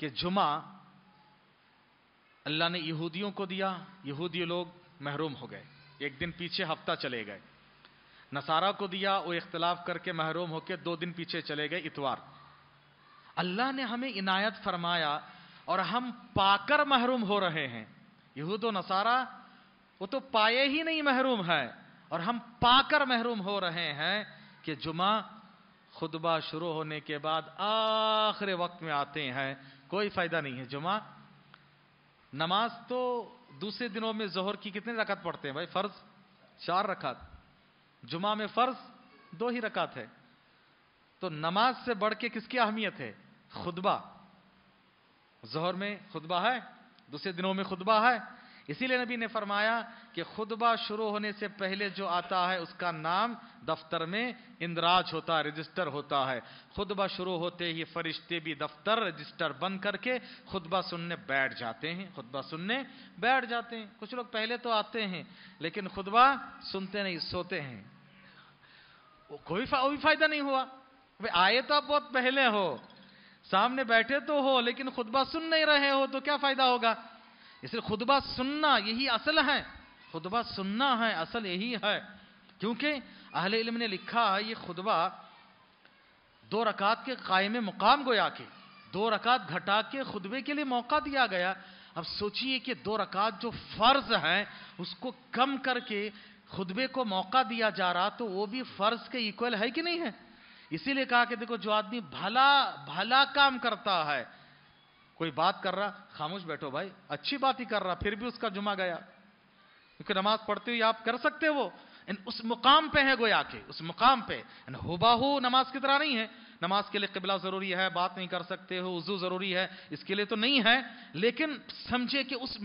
कि जुमा अल्लाह ने यहूदियों को दिया यहूदी लोग महरूम हो गए एक दिन पीछे हफ्ता चले गए नसारा को दिया वो इख्तलाफ करके महरूम होकर दो दिन पीछे चले गए इतवार अल्लाह ने हमें इनायत फरमाया और हम पाकर महरूम हो रहे हैं यहूद नसारा वो तो पाए ही नहीं महरूम है और हम पाकर महरूम हो रहे हैं कि जुमा खुतबा शुरू होने के बाद आखिर वक्त में आते हैं कोई फ़ायदा नहीं है जुमा नमाज तो दूसरे दिनों में जहर की कितने रकत पढ़ते हैं भाई फ़र्ज चार रकत जुमा में फ़र्ज दो ही रकात है तो नमाज से बढ़ के किसकी अहमियत है खुतबा जहर में खुतबा है दूसरे दिनों में खुतबा है इसीलिए नबी ने फरमाया कि खुतबा शुरू होने से पहले जो आता है उसका नाम दफ्तर में इंदराज होता है रजिस्टर होता है खुतबा शुरू होते ही फरिश्ते भी दफ्तर रजिस्टर बंद करके खुतबा सुनने बैठ जाते हैं खुतबा सुनने बैठ जाते हैं कुछ लोग पहले तो आते हैं लेकिन खुतबा सुनते नहीं सोते हैं कोई फा, भी फायदा नहीं हुआ आए तो आप बहुत पहले हो सामने बैठे तो हो लेकिन खुतबा सुन नहीं रहे हो तो क्या फायदा होगा इसलिए खुतबा सुनना यही असल है खुतबा सुनना है असल यही है क्योंकि अहले इल्म ने लिखा है ये खुतबा दो रकात के कायम मुकाम गोया के दो रकात घटा के खुतबे के लिए मौका दिया गया अब सोचिए कि दो रकात जो फ़र्ज़ हैं उसको कम करके खुतबे को मौका दिया जा रहा तो वो भी फ़र्ज़ के इक्वल है कि नहीं है इसीलिए कहा कि देखो जो आदमी भला भला काम करता है कोई बात कर रहा खामोश बैठो भाई अच्छी बात ही कर रहा फिर भी उसका जुमा गया क्योंकि नमाज पढ़ते हुए आप कर सकते हो उस मुकाम पे है गोया के उस मुकाम पे हुबाहू नमाज की तरह नहीं है नमाज के लिए किबला जरूरी है बात नहीं कर सकते हो उजू जरूरी है इसके लिए तो नहीं है लेकिन समझे कि उस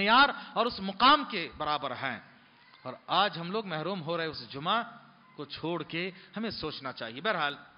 मैार और उस मुकाम के बराबर हैं और आज हम लोग महरूम हो रहे उस जुमा को छोड़ के हमें सोचना चाहिए बहरहाल